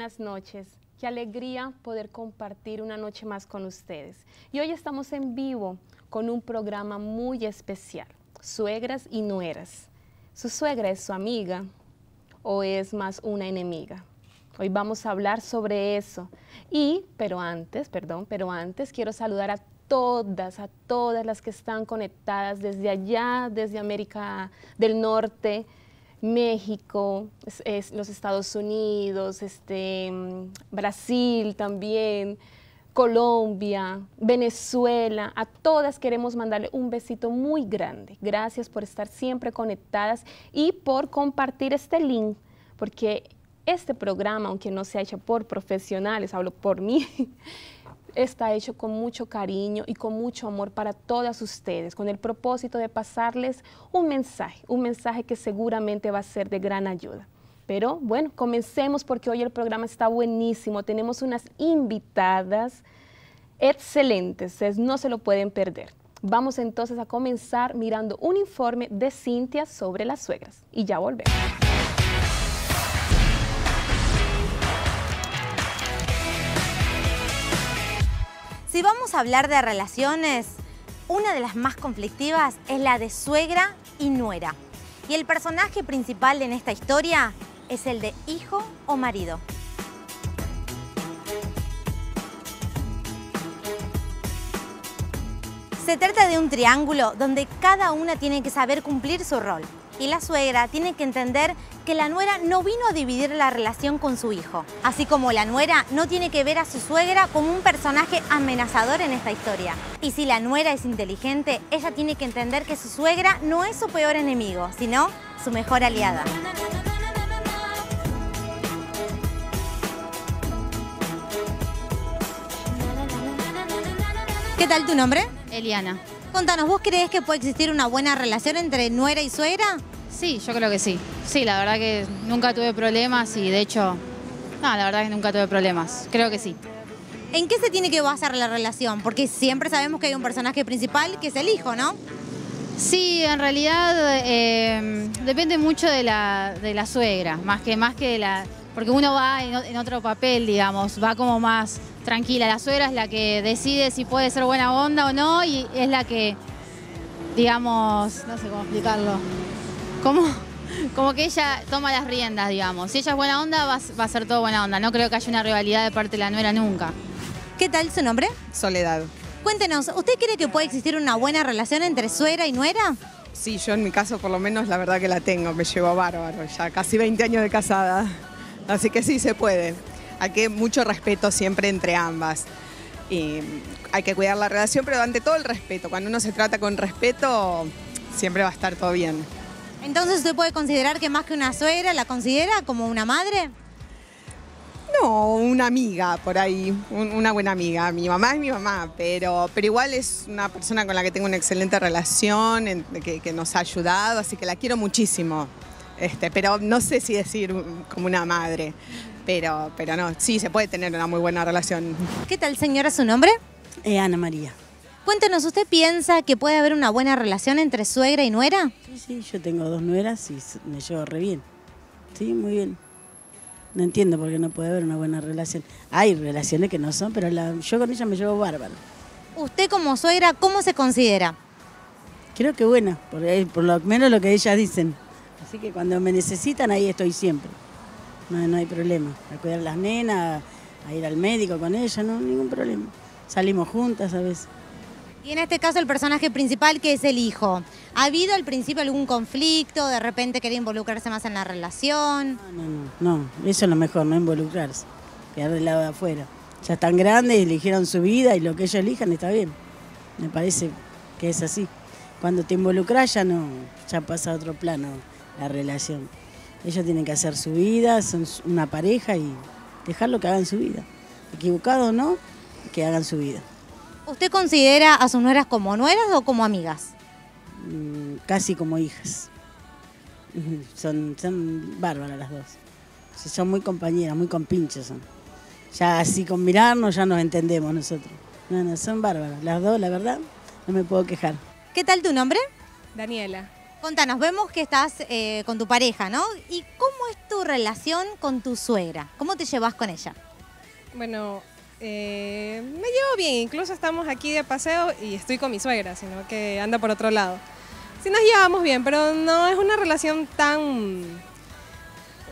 buenas noches. Qué alegría poder compartir una noche más con ustedes. Y hoy estamos en vivo con un programa muy especial, Suegras y Nueras. ¿Su suegra es su amiga o es más una enemiga? Hoy vamos a hablar sobre eso. Y, pero antes, perdón, pero antes quiero saludar a todas, a todas las que están conectadas desde allá, desde América del Norte, México, es, los Estados Unidos, este, mm, Brasil también, Colombia, Venezuela, a todas queremos mandarle un besito muy grande. Gracias por estar siempre conectadas y por compartir este link, porque este programa, aunque no sea hecho por profesionales, hablo por mí, está hecho con mucho cariño y con mucho amor para todas ustedes, con el propósito de pasarles un mensaje, un mensaje que seguramente va a ser de gran ayuda. Pero bueno, comencemos porque hoy el programa está buenísimo. Tenemos unas invitadas excelentes, no se lo pueden perder. Vamos entonces a comenzar mirando un informe de Cintia sobre las suegras y ya volvemos. Si vamos a hablar de relaciones, una de las más conflictivas es la de suegra y nuera. Y el personaje principal en esta historia es el de hijo o marido. Se trata de un triángulo donde cada una tiene que saber cumplir su rol y la suegra tiene que entender que la nuera no vino a dividir la relación con su hijo, así como la nuera no tiene que ver a su suegra como un personaje amenazador en esta historia. Y si la nuera es inteligente, ella tiene que entender que su suegra no es su peor enemigo, sino su mejor aliada. ¿Qué tal tu nombre? Eliana. Contanos, ¿vos crees que puede existir una buena relación entre nuera y suegra? Sí, yo creo que sí. Sí, la verdad que nunca tuve problemas y de hecho, no, la verdad que nunca tuve problemas. Creo que sí. ¿En qué se tiene que basar la relación? Porque siempre sabemos que hay un personaje principal que es el hijo, ¿no? Sí, en realidad em, depende mucho de la, suegra, más que, más que de la... Porque uno va en, otro papel, digamos, va como más tranquila. La suegra es la que decide si puede ser buena onda o no y es la que, digamos, no sé cómo explicarlo como, como que ella toma las riendas, digamos. Si ella es buena onda, va, a ser todo buena onda. No creo que haya una rivalidad de parte de la nuera nunca. ¿Qué tal su nombre? Soledad. Cuéntenos, ¿usted cree que puede existir una buena relación entre suera y nuera? Sí, yo en mi caso por lo menos la verdad que la tengo, me llevo bárbaro, ya casi 20 años de casada. Así que sí se puede. Hay que mucho respeto siempre entre ambas. Y hay que cuidar la relación, pero ante todo el respeto. Cuando uno se trata con respeto, siempre va a estar todo bien. Entonces, usted puede considerar que más que una suegra la considera como una madre? No, una amiga por ahí, una buena amiga. Mi mamá es mi mamá, pero, igual es una persona con la que tengo una excelente relación, que, nos ha ayudado, así que la quiero muchísimo. Este, pero no sé si decir como una madre, pero, pero no, sí se puede tener una muy buena relación. ¿Qué tal, señora? ¿Su nombre? Eh, Ana María. Cuéntenos, ¿usted piensa que puede haber una buena relación entre suegra y nuera? Sí, sí, yo tengo dos nueras y me llevo re bien. Sí, muy bien. No entiendo por qué no puede haber una buena relación. Hay relaciones que no son, pero yo con ella me llevo bárbaro. ¿Usted como suegra cómo se considera? Creo que buena, por, por lo menos lo que ellas dicen. Así que cuando me necesitan ahí estoy siempre. No, hay problema. A cuidar a las nenas, a ir al médico con ellas, no, ningún problema. Salimos juntas a veces. Y en este caso el personaje principal que es el hijo. ¿Ha habido al principio algún conflicto? ¿De repente quería involucrarse más en la relación? No, no, no, eso es lo mejor, no involucrarse, quedar del lado de afuera. Ya están grandes, eligieron su vida y lo que ellos elijan está bien. Me parece que es así. Cuando te involucras ya no, ya pasa a otro plano la relación. Ellos tienen que hacer su vida, son una pareja y dejarlo que hagan su vida. Equivocado no, que hagan su vida. ¿Usted considera a sus nueras como nueras o como amigas? Mm, casi como hijas. Son, bárbaras las dos. Son muy compañeras, muy compinches son. Ya así con mirarnos ya nos entendemos nosotros. No, no, son bárbaras. Las dos, la verdad, no me puedo quejar. ¿Qué tal tu nombre? Daniela. Contanos, vemos que estás eh, con tu pareja, ¿no? ¿Y cómo es tu relación con tu suegra? ¿Cómo te llevas con ella? Bueno, eh, me llevo bien, incluso estamos aquí de paseo y estoy con mi suegra, sino que anda por otro lado. Sí nos llevamos bien, pero no es una relación tan,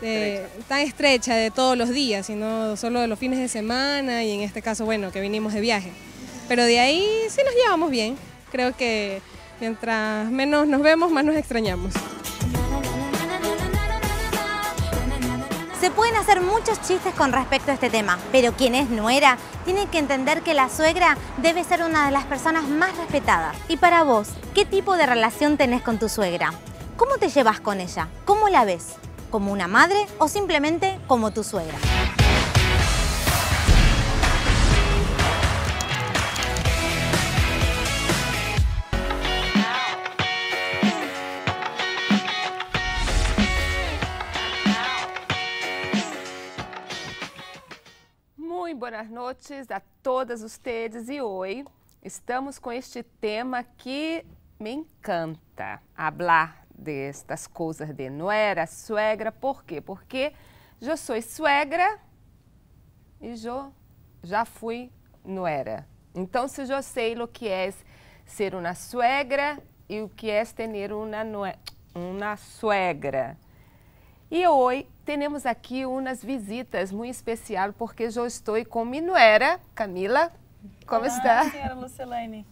eh, tan estrecha de todos los días, sino solo de los fines de semana y en este caso, bueno, que vinimos de viaje. Pero de ahí sí nos llevamos bien. Creo que mientras menos nos vemos, más nos extrañamos. Se pueden hacer muchos chistes con respecto a este tema, pero quien es nuera tiene que entender que la suegra debe ser una de las personas más respetadas. Y para vos, ¿qué tipo de relación tenés con tu suegra? ¿Cómo te llevas con ella? ¿Cómo la ves? ¿Como una madre o simplemente como tu suegra? Buenas noites a todas ustedes e oi. Estamos com este tema que me encanta, hablar destas coisas de nuera, suegra, por quê? Porque eu sou suegra e eu já fui nuera. Então, se eu sei o que é ser uma suegra e o que é ter uma, uma suegra, e hoje temos aqui umas visitas muito especial porque eu estou com minuera, Camila. Como Olá, está? senhora Lucelaine,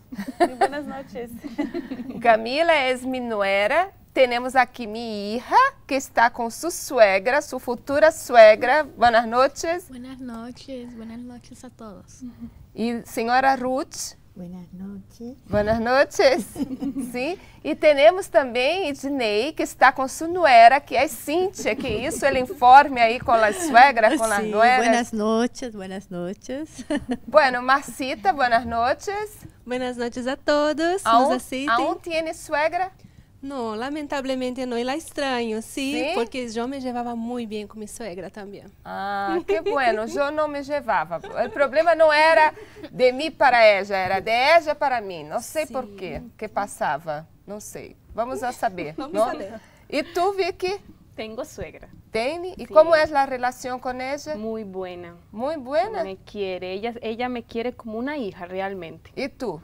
Boas noites. Camila é minuera. Temos aqui minha hija, que está com sua suegra, sua futura suegra. Boas noites. Boas noites, boas noites a todos. E senhora Ruth, Buenas noches. Buenas noches. Sim. E temos também Ednei, que está com sua nuera, que é Cíntia, que isso ele informe aí com a suegra, com a sí, nuera. Buenas noches, buenas noches. Bueno, Marcita, buenas noches. Buenas noches a todos. Aún, A asisten. ¿Aún tiene suegra? Não, lamentavelmente não. Ela é estranho, sim, porque eu me levava muito bem com minha sogra também. Ah, que bueno. eu não me levava. O problema não era de mim para ela, era de ela para mim. Não sei por quê que passava. Não sei. Vamos a saber. Vamos não? saber. E tu, Vicky? Tenho sogra. Tenho. E como é a relação com ela? ella? Muy boa. Muy boa? Me quiere, ella, ela me quer como uma hija realmente. E tu?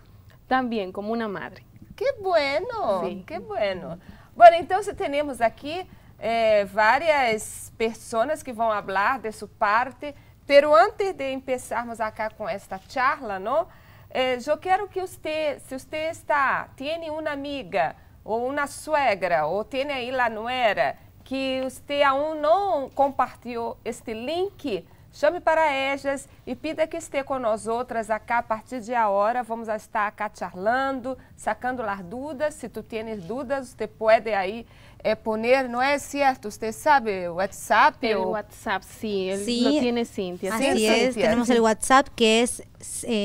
Também como uma madre. Que bueno, Sim. que bueno. Bom, então temos aqui eh, várias pessoas que vão falar de sua parte, pero antes de começarmos aqui com esta charla, não? Eh, eu quero que você, se você está, tem uma amiga ou uma suegra ou tem aí lá no nuera que você ainda não compartilhou este link, Chame para Ejas e pida que esteja com nós outras acá a partir de agora. Vamos estar acá charlando, sacando las dúvidas. Se tu tienes dúvidas, você pode aí é, poner, não é certo? Você sabe o WhatsApp? o ou... WhatsApp, sim. Ele sí, lo tiene Cintia. Así sí, es, Cintia. tenemos WhatsApp que é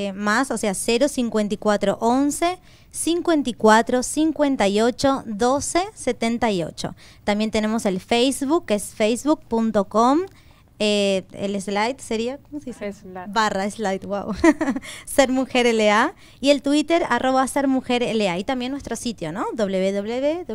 eh, más, o sea, 05411 54 58 12 78. También tenemos el Facebook que es facebook.com Eh, el slide sería, ¿cómo se dice? Barra slide, wow. ser Mujer LA. Y el Twitter, arroba Ser Mujer LA. Y también nuestro sitio, ¿no? www.sermujertv.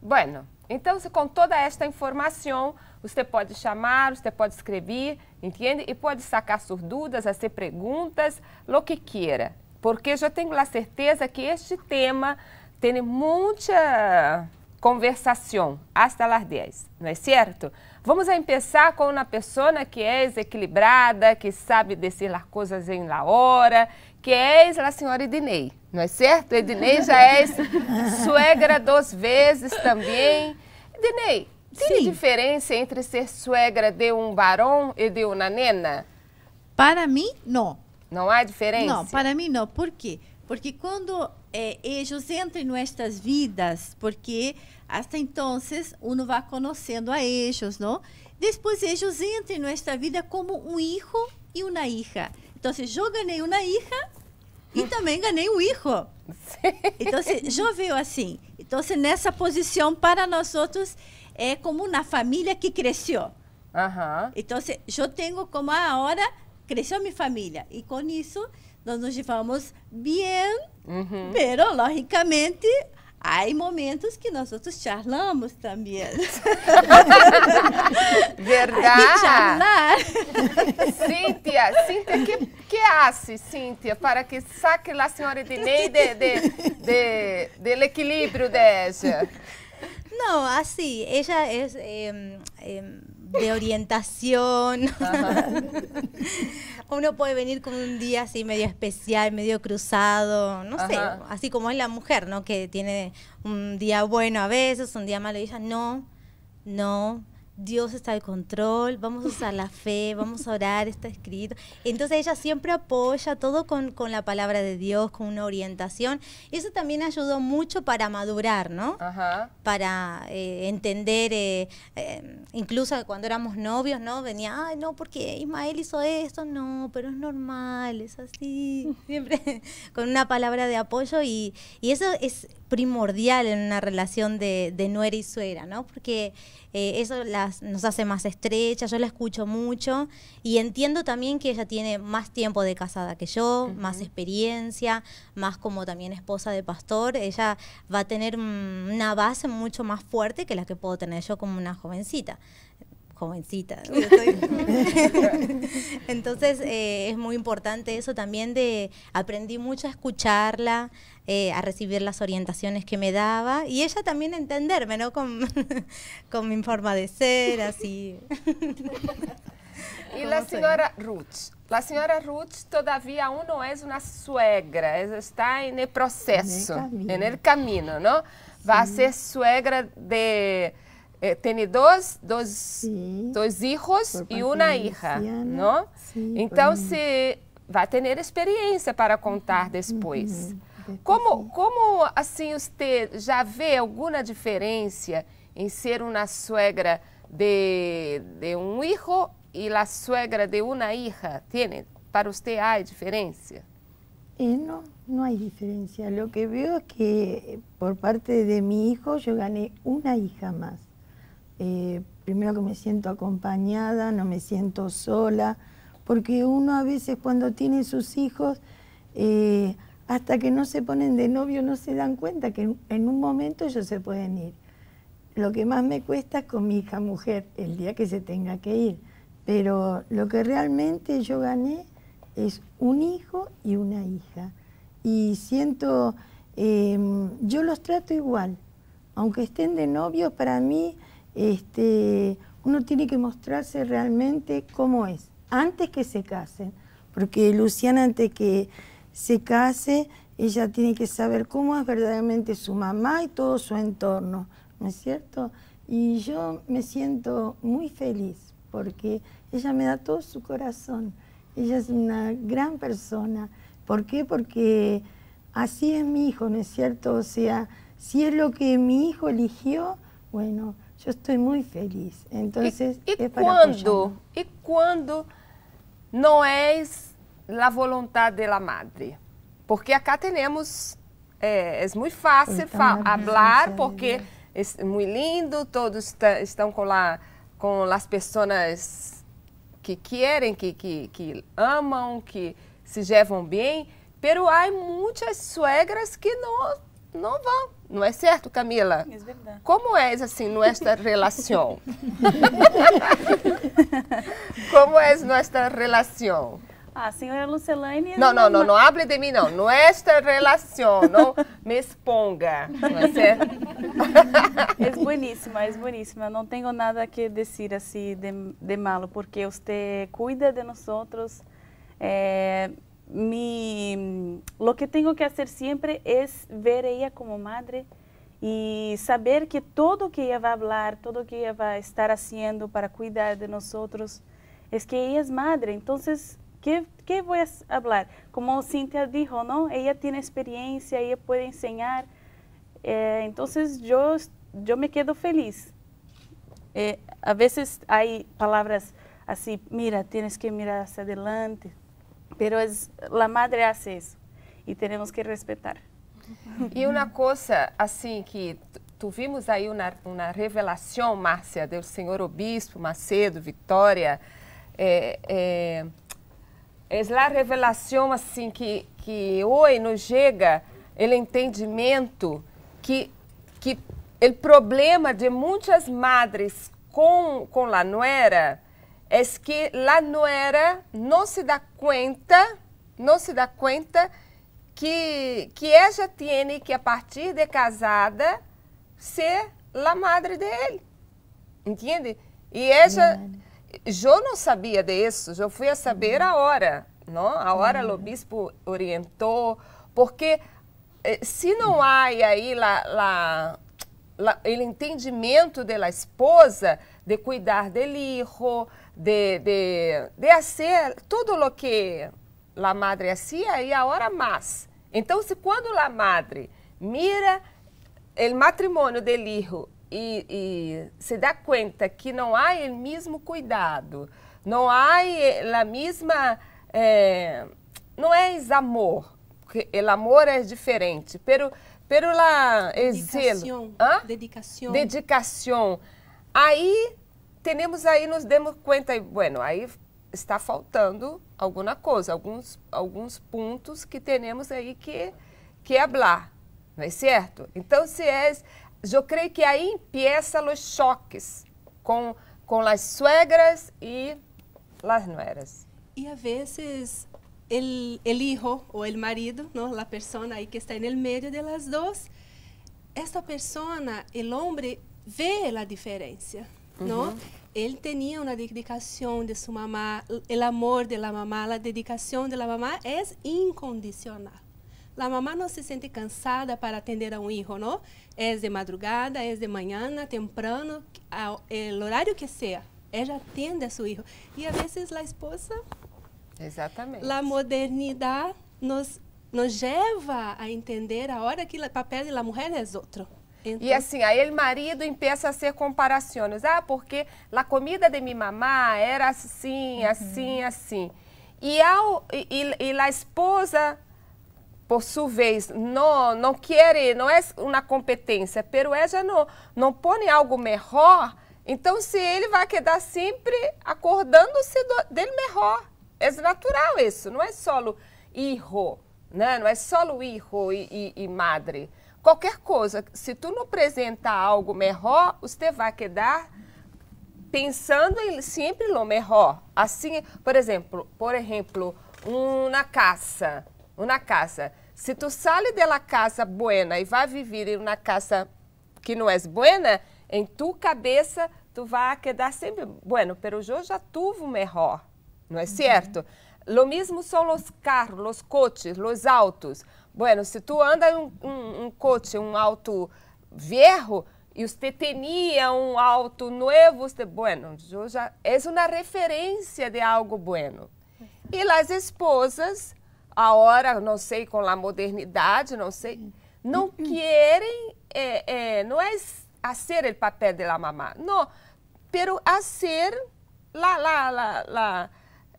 Bueno, entonces con toda esta información, usted puede llamar, usted puede escribir, ¿entiende? Y puede sacar sus dudas, hacer preguntas, lo que quiera. Porque yo tengo la certeza que este tema tiene mucha... conversação, hasta las 10, não é certo? Vamos a começar com uma pessoa que é equilibrada, que sabe descer as coisas em la hora, que é a senhora Ednei, não é certo? Ednei já é suegra duas vezes também. Ednei, tem Sim. diferença entre ser suegra de um barão e de uma nena? Para mim, não. Não há diferença? Não, para mim não. Por quê? Porque quando é, eijos entrem entram nossas vidas, porque até então uno vai conhecendo a não? depois eijos entrem entram nossa vida como um hijo e uma hija. Então, eu ganhei uma hija e também ganhei um hijo. Então, eu vejo assim. Então, nessa posição, para nós outros, é como uma família que cresceu. Então, eu tenho como agora, cresceu minha família. E com isso, nós nos levamos bem, uhum. pero logicamente há momentos que nós outros charlamos também. Verdade. charlar. Cíntia, Cíntia, que, que hace, Cíntia, para que saque a senhora Ednei de, de, de, equilíbrio dela? Não, assim, ela é, é, é de orientação. Uh -huh. uno puede venir con un día así medio especial, medio cruzado, no sé, así como es la mujer, ¿no? Que tiene un día bueno a veces, un día malo y ella no, no Dios está de control, vamos a usar la fe, vamos a orar, está escrito. Entonces ella siempre apoya todo con, la palabra de Dios, con una orientación. Eso también ayudó mucho para madurar, ¿no? Para eh, entender, eh, eh, incluso cuando éramos novios, ¿no? Venía, ay, no, porque Ismael hizo esto, no, pero es normal, es así. Siempre con una palabra de apoyo y, eso es primordial en una relación de, de nuera y suera, ¿no? Porque eh, eso las, nos hace más estrechas, yo la escucho mucho y entiendo también que ella tiene más tiempo de casada que yo, más experiencia, más como también esposa de pastor, ella va a tener mm, una base mucho más fuerte que la que puedo tener yo como una jovencita jovencita. Entonces eh, es muy importante eso también de aprendí mucho a escucharla, eh, a recibir las orientaciones que me daba y ella también entenderme, ¿no? Con, mi forma de ser, así. y la señora Ruth. La señora Ruth todavía aún no es una suegra, está en el proceso, en el camino, ¿no? Va a ser suegra de... eh, é, tiene dos, dos, sí. dos hijos y una hija, ¿no? Sí, então se vai ter experiência para contar uhum, depois. Uhum, como, como assim você já vê alguma diferença em ser uma suegra de, de um filho e a suegra de uma hija? Tiene, para você há diferença? Eh, não há diferença. O Lo que veo é que por parte de mi hijo eu ganhei uma hija mais Eh, primero que me siento acompañada, no me siento sola, porque uno a veces cuando tiene sus hijos, eh, hasta que no se ponen de novio, no se dan cuenta que en un momento ellos se pueden ir. Lo que más me cuesta es con mi hija mujer, el día que se tenga que ir. Pero lo que realmente yo gané es un hijo y una hija. Y siento, em, yo los trato igual. Aunque estén de novio para mí este, uno tiene que mostrarse realmente cómo es, antes que se casen, porque Luciana antes que se case, ella tiene que saber cómo es verdaderamente su mamá y todo su entorno, ¿no es cierto? Y yo me siento muy feliz porque ella me da todo su corazón, ella es una gran persona. ¿Por qué? Porque así es mi hijo, ¿no es cierto? O sea, si es lo que mi hijo eligió, bueno, Eu estou muito feliz. Então, e, e quando? E quando não é a vontade da madre? Porque acá temos é, eh, é muito fácil falar, porque é muito lindo, todos estão com com as pessoas que querem, que, que, que amam, que se levam bem, Mas há muitas suegras que não não vão. Não é certo, Camila? É verdade. Como és assim nossa relação? Como és nossa relação? Ah, senhora Lucelaine... Não, não, não, não hable de mim, não. Nesta relação, não me exponga, não é certo? É boníssima, é boníssima. Não tenho nada que dizer assim de, de malo, porque você cuida de nós outros, eh, mi, lo que tengo que hacer siempre es ver ella como madre e saber que todo que ela vai falar, todo que ela vai estar fazendo para cuidar de nós outros, é que ela é madre. Então, que que vou falar? Como Cintia dijo, não? Ela tem experiência, ela pode ensinar. Eh, então, eu me quedo feliz. Eh, a vezes há palavras assim, mira, tienes que mirar hacia adelante. Pero es, la madre hace eso e temos que respeitar. E uma coisa assim que tivemos aí uma, uma revelação, Márcia, do senhor obispo Macedo, Vitória, é, é, é a revelação assim que que hoje nos chega, ele entendimento que que o problema de muitas madres com com a nuera é que a nuera não se dá conta, não se dá conta que que ela tem que a partir de casada ser a madre dele, entende? E ela, eu não sabia disso, eu fui a saber a hora, não? A hora uhum. o bispo orientou, porque eh, se não há aí lá, lá o entendimento da esposa de cuidar dele filho, de, de, de hacer tudo o que a madre hacía hora mais então se quando a madre mira o matrimônio do hijo e, se dá conta que não há o mesmo cuidado, não há eh, a mesma eh, não é amor, porque o amor é diferente, pero pero la é zelo, dedicação, ¿ah? dedicação. Aí temos aí, nos demos conta, e bueno, aí está faltando alguma coisa, alguns, alguns pontos que temos aí que, que hablar, não é certo? Então, se é, eu creio que aí empieza os choques com, com as suegras e las nueras. E às vezes, el, el hijo ou el marido, não la persona aí que está en el medio de las dos, esta persona, el hombre, vê a diferença não? Uhum. Ele tinha uma dedicação de sua mamá, o amor de la mamá, a dedicação de la mamá é incondicional. La mamá não se sente cansada para atender a um filho, não? É de madrugada, é de manhã, temprano, o el horário que seja. Ela atende a seu filho. E às vezes a esposa. Exatamente. A modernidade nos, nos leva a entender a hora que o papel de la mulher é outro. Então... E assim, aí o marido empieça a ser comparações. Ah, porque a comida de minha mamá era assim, uhum. assim, assim. E, ao, e, e, e a esposa, por sua vez, não, não quer, não é uma competência, pero já não, não põe algo melhor, então se ele vai quedar sempre acordando-se dele melhor. É natural isso, não é solo hijo, né? não é solo hijo e, e, e madre qualquer coisa. Se tu não apresentar algo melhor, você vai quedar pensando em sempre no melhor. Assim, por exemplo, por exemplo, uma casa, uma casa. Se tu sai dela casa buena e vai viver em uma casa que não é boa, em tu cabeça tu vai quedar sempre bueno, pero eu já tive melhor, não é uhum. certo? Lo mesmo são os carros, os coches, os autos. Bueno, se tu anda um, um, um coche, um auto viejo, e você tinha um auto novo, você, bueno, já é uma referência de algo bueno. E as esposas, agora, não sei, com a modernidade, não sei, não querem, eh, eh, não é fazer o papel de la mamá, não, pero fazer la, la, la, la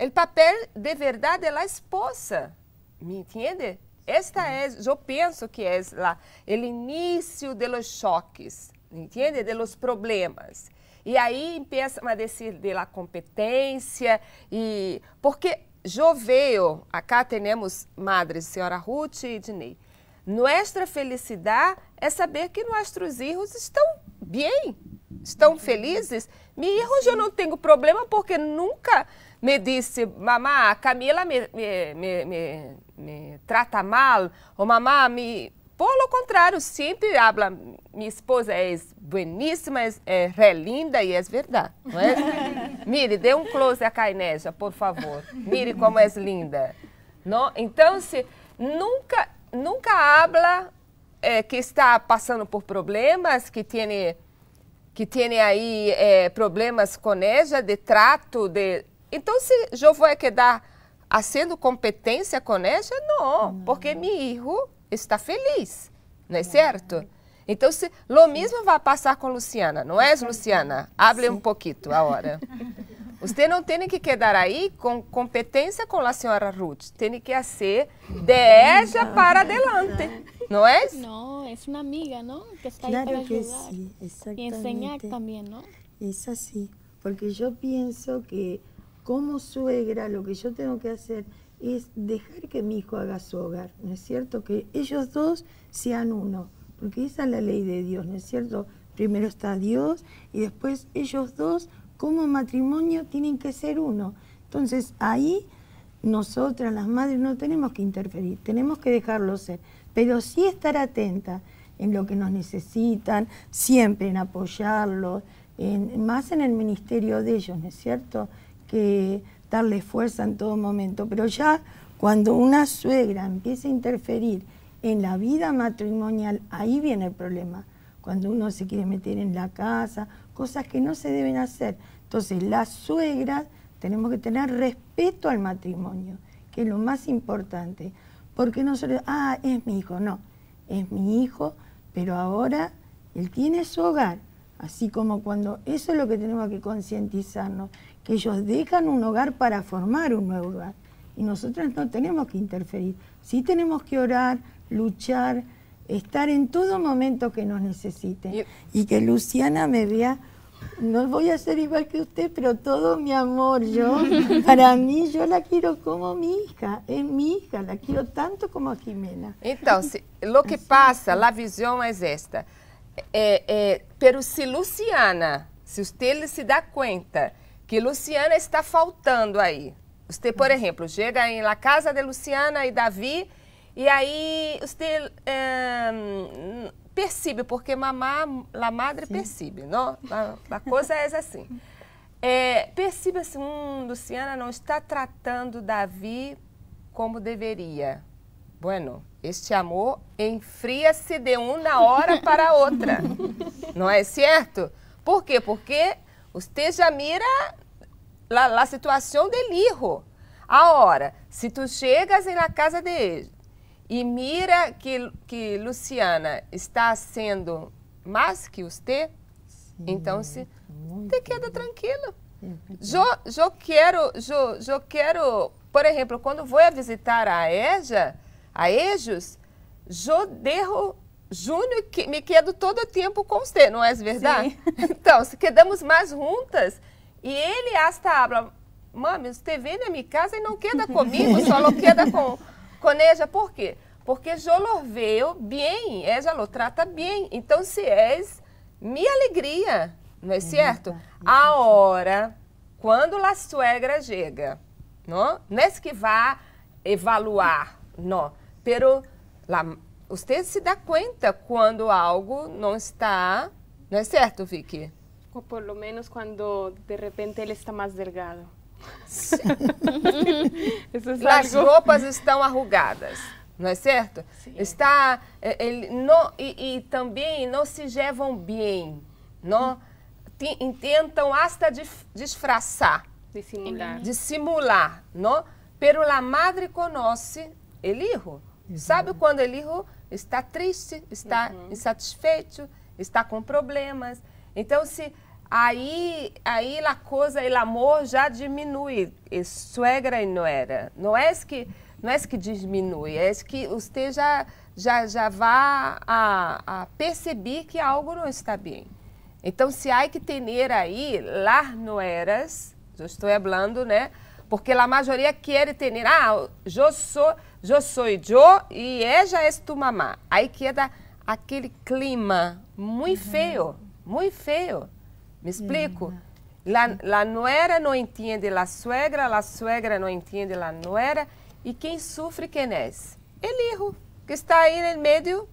o papel de verdade é a esposa. Me entende? Esta hum. é, eu penso que é lá, o início de los choques, entende? De los problemas. E aí começa a dizer de la competência e porque eu vejo, acá temos madres, senhora Ruth e Dinei. Nossa felicidade é saber que nossos filhos estão bem, estão uhum. felizes. Meus filhos eu não tenho problema porque nunca me disse, mamá, Camila me, me, me, me trata mal, ou oh, mamá me... Pelo contrário, sempre habla, minha esposa é bueníssima é relinda e é verdade, não é? Mire, dê um close a Kainésia, por favor. Mire como é linda. Não? Então, se nunca, nunca habla é, que está passando por problemas, que tem que tem aí é, eh, problemas com ela, de trato, de então, se eu vou quedar fazendo competência com ela, não, não, porque meu filho está feliz, não é, certo? Então, se lo mesmo vai passar com Luciana, não é, Luciana? Hable um pouquinho agora. Você não tem que quedar aí com competência com a senhora Ruth. Tem que ser de ela para adelante. Não é? Não, é uma amiga, não? Que está claro aí para ajudar. Sí, e ensinar também, não? Isso sim, porque eu penso que como suegra lo que yo tengo que hacer es dejar que mi hijo haga su hogar, ¿no es cierto? Que ellos dos sean uno, porque esa es la ley de Dios, ¿no es cierto? Primero está Dios y después ellos dos como matrimonio tienen que ser uno. Entonces ahí nosotras las madres no tenemos que interferir, tenemos que dejarlo ser, pero sí estar atenta en lo que nos necesitan, siempre en apoyarlos, más en el ministerio de ellos, ¿no es cierto? que darle fuerza en todo momento, pero ya cuando una suegra empieza a interferir en la vida matrimonial, ahí viene el problema, cuando uno se quiere meter en la casa, cosas que no se deben hacer. Entonces, las suegras tenemos que tener respeto al matrimonio, que es lo más importante, porque no solo, ah, es mi hijo, no, es mi hijo, pero ahora él tiene su hogar, así como cuando, eso es lo que tenemos que concientizarnos, que ellos dejan un hogar para formar un nuevo hogar. Y nosotros no tenemos que interferir. Sí tenemos que orar, luchar, estar en todo momento que nos necesiten. Y que Luciana me vea, no voy a ser igual que usted, pero todo mi amor, yo, para mí, yo la quiero como mi hija, es mi hija, la quiero tanto como a Jimena. Entonces, lo que pasa, la visión es esta. Eh, eh, pero si Luciana, si usted se da cuenta, que Luciana está faltando aí. Você, por hum. exemplo, chega em La Casa de Luciana e Davi e aí você é, eh, percebe, porque mamá, la madre Sim. percebe, não? A, a coisa é assim. É, percebe assim, hum, Luciana não está tratando Davi como deveria. Bueno, este amor enfria-se de uma hora para outra. não é certo? Por quê? Porque você já mira a situação de a hora se tu chegas na casa dele e mira que, que Luciana está sendo mais que você, Sim, então se te queda tranquilo. Eu, quero, jo quero, por exemplo, quando vou a visitar a Eja, a Ejos eu derro Júnior que me quedo todo o tempo com você, não é verdade? Sim. Então, se quedamos mais juntas e ele hasta habla, mami, você vem na minha casa e não queda comigo, só não queda com, coneja, Por quê? Porque Jolor veio bem, ela o trata bem. Então, se és minha alegria, não é, é certo? Uhum. A hora, quando a suegra chega, não, não é que vá evaluar, não, pero la você se dá conta quando algo não está, não é certo, Vicky? Ou pelo menos quando de repente ele está mais delgado. é As algo... roupas estão arrugadas, não é certo? Sim. Está eh, ele não e, e, também não se levam bem, não hum. tentam hasta disfarçar, dissimular, uhum. dissimular, não? Pero la madre conoce el hijo. Sabe quando ele errou? está triste, está uhum. insatisfeito, está com problemas. Então, se aí, aí a coisa, o amor já diminui, e suegra e noera, Não é que não é que diminui, é que você já, já, já vá a, a perceber que algo não está bem. Então, se há que ter aí, lá noeras, eras, eu estou falando, né? porque a maioria quer ter, né? ah, eu sou, eu sou eu e ela é tu mamá. Aí queda aquele clima muito uhum. feio, muito feio. Me explico? La, uhum. la nuera não entende la suegra, la suegra não entende la nuera. E quem sofre quem é? El é erro, que está aí no meio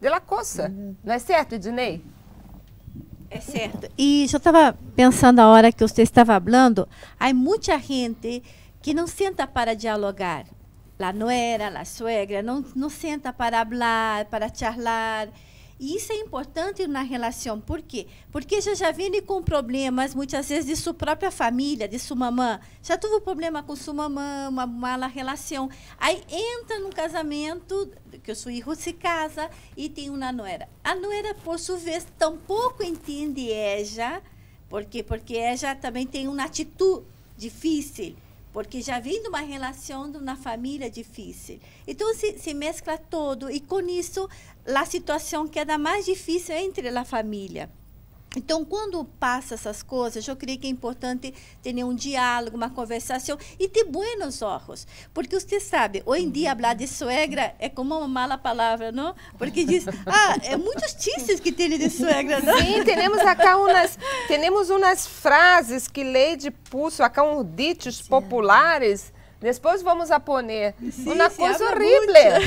da coça Uhum. Não é certo, Ednei? É certo. E eu estava pensando a hora que você estava falando, há muita gente que não senta para dialogar. a nuera, a suegra, não, não senta para falar, para charlar. E isso é importante na relação, por quê? Porque já já vem com problemas, muitas vezes, de sua própria família, de sua mamã. Já teve problema com sua mamã, uma mala relação. Aí entra no casamento, que o seu filho se casa e tem uma noera. A noera, por sua vez, tampouco entende ela, por quê? Porque ela também tem uma atitude difícil porque já vindo uma relação, de uma família difícil. Então se, se mescla todo e com isso a situação queda mais difícil entre a família. Então, quando passa essas coisas, eu creio que é importante ter um diálogo, uma conversação e ter buenos olhos Porque você sabe, hoje em dia, uhum. falar de suegra é como uma mala palavra, não? Porque diz, ah, é muitos chistes que tem de suegra, não? Sim, temos acá umas, temos umas frases que de pulso acá, uns ditos Sim. populares. Depois vamos a poner uma coisa horrível.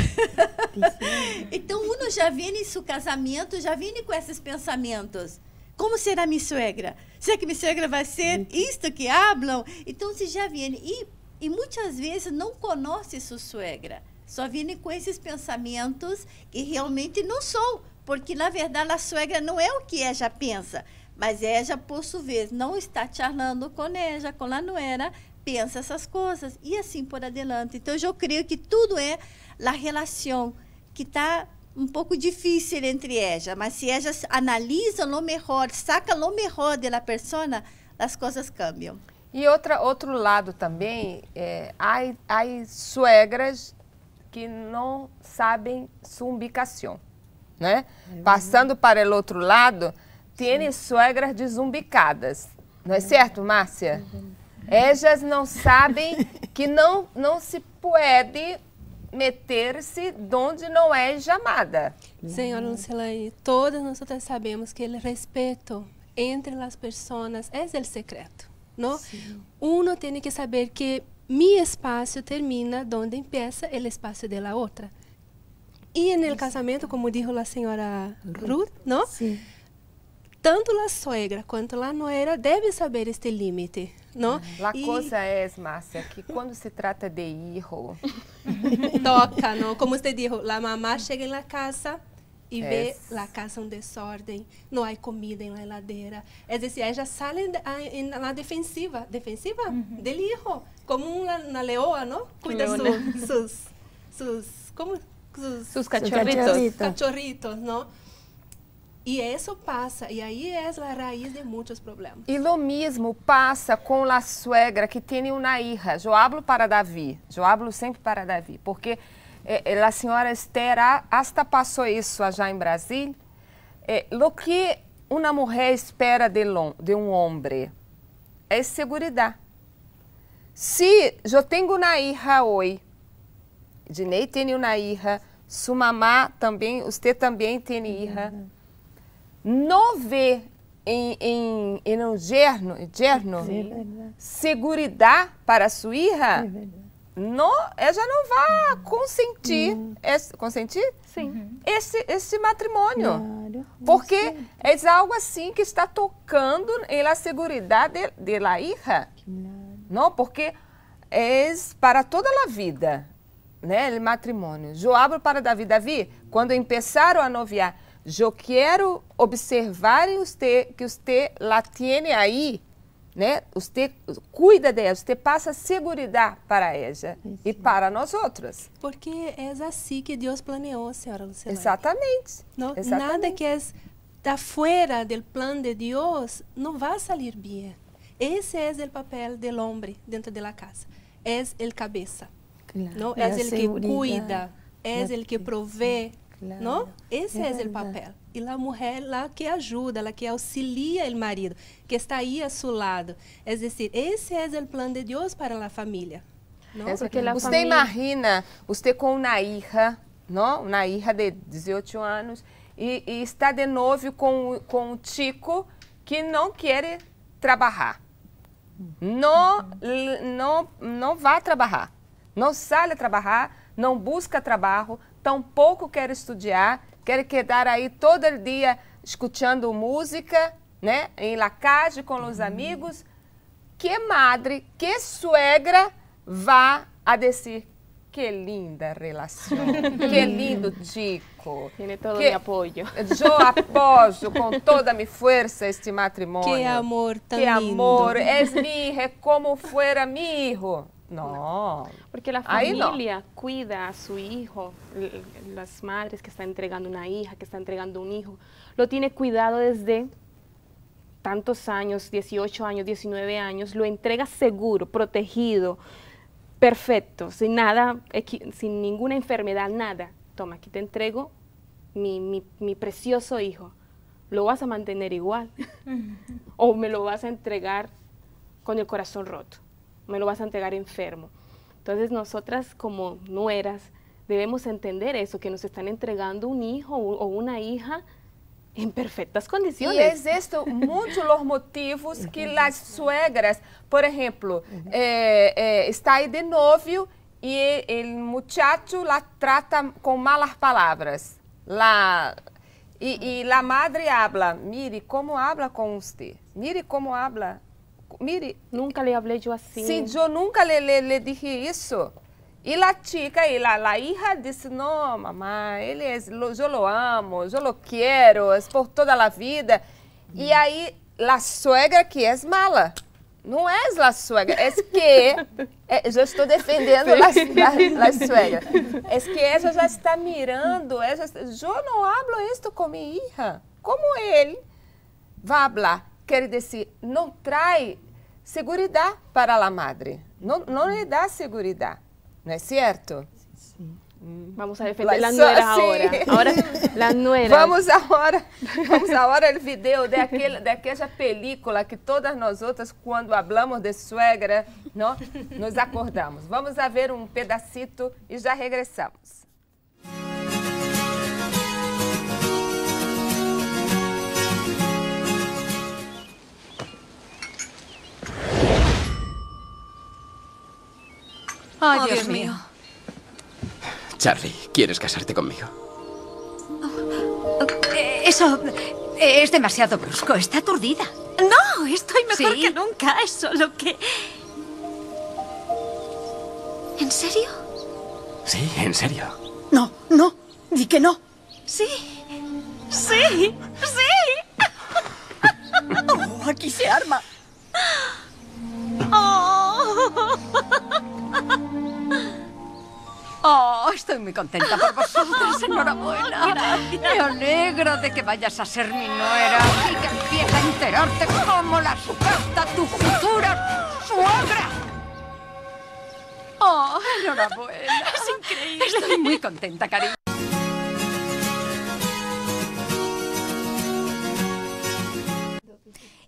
então, uno já vem em seu casamento, já vem com esses pensamentos. Como será minha sogra? Será que minha sogra vai ser uhum. isto que hablam? Então, se já vem. E, e muitas vezes não conhece sua sogra. Só vem com esses pensamentos que realmente não são. Porque, na verdade, a sogra não é o que é, já pensa. Mas ela, é, por sua vez, não está charlando com ela, com a nuera, pensa essas coisas. E assim por adiante. Então, eu creio que tudo é a relação que está um pouco difícil entre elas, mas se elas analisam o melhor, sacam o melhor da persona, as coisas cambiam. E outra, outro lado também, é, há, suegras que não sabem zumbicação, né? Uhum. Passando para o outro lado, tem suegras zumbicadas, não é uhum. certo, Márcia? Uhum. Elas não sabem que não, não se pode meter-se onde não é chamada. Senhora Lucelaí, todas nós sabemos que o respeito entre as pessoas é o secreto. Não? Sim. Uno tem que saber que meu espaço termina onde empieza o espaço da outra. E no casamento, como disse a senhora Ruth, não? Sim. tanto a sogra quanto a nuera deve saber este limite a La é cosa es, que quando se trata de hijo... Toca, não Como você disse, a mamá chega em la casa e es... a la casa em desordem não há comida em la heladera. Es é decir, já sale na defensiva, defensiva uh uhum. -huh. del hijo, como una, leoa, não Cuida su, sus, sus, Sus, sus cachorritos. Cachorritos, e isso passa, e aí é a raiz de muitos problemas. E lo mesmo passa com la suegra que tem uma hija. Eu hablo para Davi, eu hablo sempre para Davi, porque eh, eh a senhora Esther hasta passou isso já em Brasília. Eh, lo que uma mulher espera de, de um homem é segurança. Se si eu tenho uma hija hoje, Dinei tem uma hija, sua mamá também, você também tem hija. Uhum nove em, em, em um gerno, gerno é Sim. para sua irra, é não, ela é, já não vai consentir, esse, consentir? Sim. Uhum. Esse, esse matrimônio. Claro, porque é algo assim que está tocando na segurança de, de la hija. Não, porque é para toda a vida, né, o matrimônio. Eu abro para Davi, Davi, quando começaram a noviar, eu quero observar usted que você lá tiene aí, né? Você cuida dela, você passa segurança para ela e para nós outras. Porque é assim que Deus planeou, senhora Luciana. Exatamente. Exatamente. Nada que é da fora do plano de Deus não vai sair bem. Esse é o papel do homem dentro da casa. É ele cabeça. Claro. Não, é, ele que cuida, é ele que provê, Claro. ¿no? Ese es, papel. e a mulher lá que ajuda la que auxilia o marido, que está aí a seu lado. é dizer esse é o plano de Deus para a família ¿no? Porque la usted imagina, você com uma hija, não Una hija de 18 anos e está de novo com com un chico que não quer trabalhar Não, não, não vai trabalhar. Não sai a trabalhar, não busca trabalho, tampouco então, quer estudar, quer quedar aí todo dia escutando música, né? Em lacage com os uhum. amigos. Que madre, que suegra vá a descer. que linda relação, que lindo Tico. Tiene todo que, mi apoio. Eu apoio com toda a minha força este matrimônio. Que amor tão que lindo. Que amor, és minha, como fuera mi hijo. No. Porque la familia cuida a su hijo, las madres que están entregando una hija, que está entregando un hijo, lo tiene cuidado desde tantos años, 18 años, 19 años, lo entrega seguro, protegido, perfecto, sin nada, sin ninguna enfermedad, nada. Toma, aquí te entrego mi precioso hijo. ¿Lo vas a mantener igual? ¿O me lo vas a entregar con el corazón roto? me lo vas a entregar enfermo. Entonces nosotras como nueras debemos entender eso, que nos están entregando un hijo o una hija en perfectas condiciones. es esto muchos los motivos que las suegras, por ejemplo, eh, eh, está ahí de novio y el, muchacho la trata con malas palabras. La, y, y la madre habla, mire cómo habla con usted, mire cómo habla mire, nunca le hablé yo así. Sí, yo nunca le, le, le dije eso. Y la chica, y la, la, hija dice, no, mamá, él es, lo, yo lo amo, yo lo quiero, es por toda la vida. E aí, a suegra que é mala. Não é a suegra, é que. eu eh, já estou defendendo a suegra. É que ela já está mirando. Ela, eu não hablo isto com minha hija. Como ele vai falar? Quer dizer, não trai seguridade para a madre. Não, não lhe dá segurança. não é certo? Sim. Mm. Vamos a defender as nueras agora. Agora, a nueras. Vamos agora, vamos agora ao vídeo daquele, daquela película que todas nós outras, quando falamos de suegra, não, nos acordamos. Vamos a ver um pedacito e já regressamos. Ay, oh, oh, Dios, mío. Charlie, ¿quieres casarte conmigo? Eh, eso eh, es demasiado brusco. Está aturdida. No, estoy mejor que nunca. Es solo que... ¿En serio? Sí, en serio. No, no. Di que no. Sí. Sí. Sí. Oh, aquí se arma. Oh, estoy muy contenta por vosotros, Enhorabuena. Oh, Me alegro de que vayas a ser mi nuera y que empieces a enterarte cómo la supuesta tu futura suegra. Oh, enhorabuena. Es increíble. Estoy muy contenta, cariño.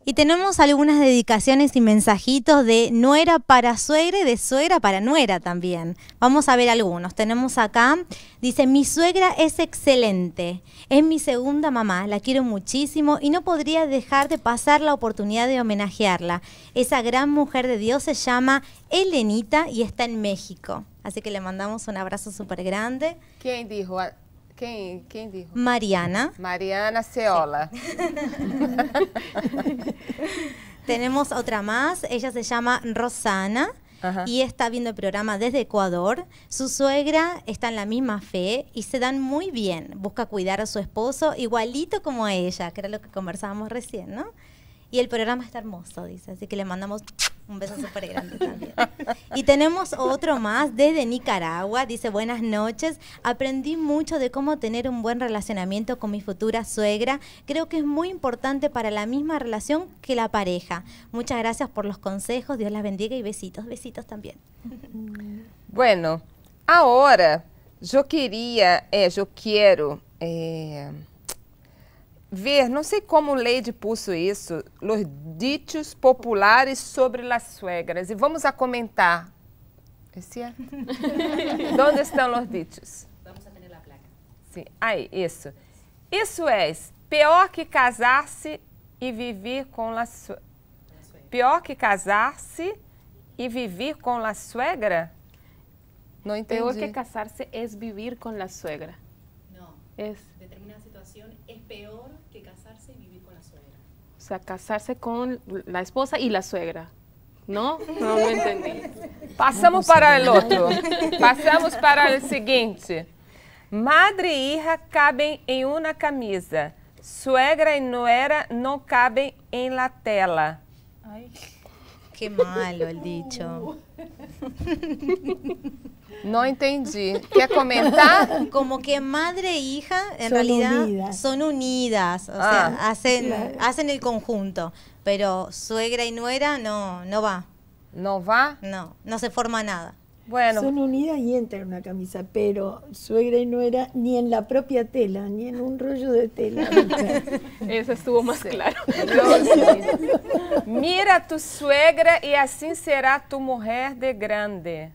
Y tenemos algunas dedicaciones y mensajitos de nuera para suegra y de suegra para nuera también. Vamos a ver algunos. Tenemos acá, dice, mi suegra es excelente, es mi segunda mamá, la quiero muchísimo y no podría dejar de pasar la oportunidad de homenajearla. Esa gran mujer de Dios se llama Elenita y está en México. Así que le mandamos un abrazo súper grande. ¿Quién dijo? ¿Quién dijo? Mariana. Mariana Ceola. Tenemos otra más, ella se llama Rosana. y está viendo el programa desde Ecuador. Su suegra está en la misma fe y se dan muy bien. Busca cuidar a su esposo igualito como a ella, que era lo que conversábamos recién, ¿no? Y el programa está hermoso, dice. Así que le mandamos un beso súper grande también. Y tenemos otro más desde Nicaragua. Dice, buenas noches. Aprendí mucho de cómo tener un buen relacionamiento con mi futura suegra. Creo que es muy importante para la misma relación que la pareja. Muchas gracias por los consejos. Dios las bendiga y besitos, besitos también. Bueno, ahora yo quería, eh, yo quiero... Eh, ver, não sei como de pulso isso, los ditos populares sobre las suegras. E vamos a comentar. Esse é? Onde estão los ditos? Vamos a la placa. Sim, aí, isso. Isso é pior que casar-se e viver com la suegra. Pior que casar-se e viver com la suegra? Não entendi. Pior que casar-se é viver com la suegra. Não. É. determinada situação é pior sea, casarse con la esposa y la suegra. ¿No? No lo entendí. Passamos para o outro. Passamos para o seguinte. Madre e hija cabem em uma camisa. Suegra e nuera não cabem em la tela. Ai. Que malo o dicho. No entendí. ¿Qué comentar? Como que madre e hija en realidad son unidas, ah, hacen, el conjunto, pero suegra y nuera no, no va. ¿No va? No, no se forma nada. Bueno. Son unidas y entra en una camisa, pero suegra y nuera ni en la propia tela, ni en un rollo de tela. Eso estuvo más claro. Mira tu suegra y así será tu mujer de grande.